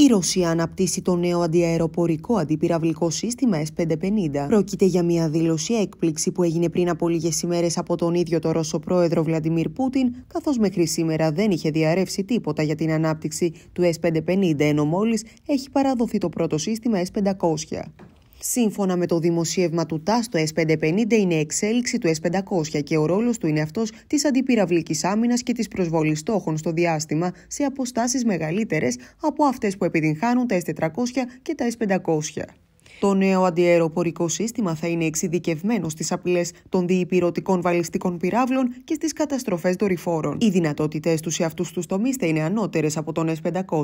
Η Ρωσία αναπτύσσει το νέο αντιαεροπορικό αντιπυραυλικό σύστημα S550. Πρόκειται για μια δήλωση έκπληξη που έγινε πριν από λίγες ημέρες από τον ίδιο το Ρώσο πρόεδρο Βλαντιμίρ Πούτιν, καθώς μέχρι σήμερα δεν είχε διαρρεύσει τίποτα για την ανάπτυξη του S550, ενώ μόλις έχει παραδοθεί το πρώτο σύστημα S500. Σύμφωνα με το δημοσίευμα του ΤΑΣ, το S550 είναι εξέλιξη του S500 και ο ρόλος του είναι αυτός της αντιπυραυλικής άμυνας και της προσβολής στόχων στο διάστημα σε αποστάσεις μεγαλύτερες από αυτές που επιτυγχάνουν τα S400 και τα S500. Το νέο αντιαεροπορικό σύστημα θα είναι εξειδικευμένο στις απειλές των διυπηρωτικών βαλιστικών πυράβλων και στις καταστροφές δορυφόρων. Οι δυνατότητές τους σε αυτούς τους τομείς θα είναι ανώτερες από τον S500.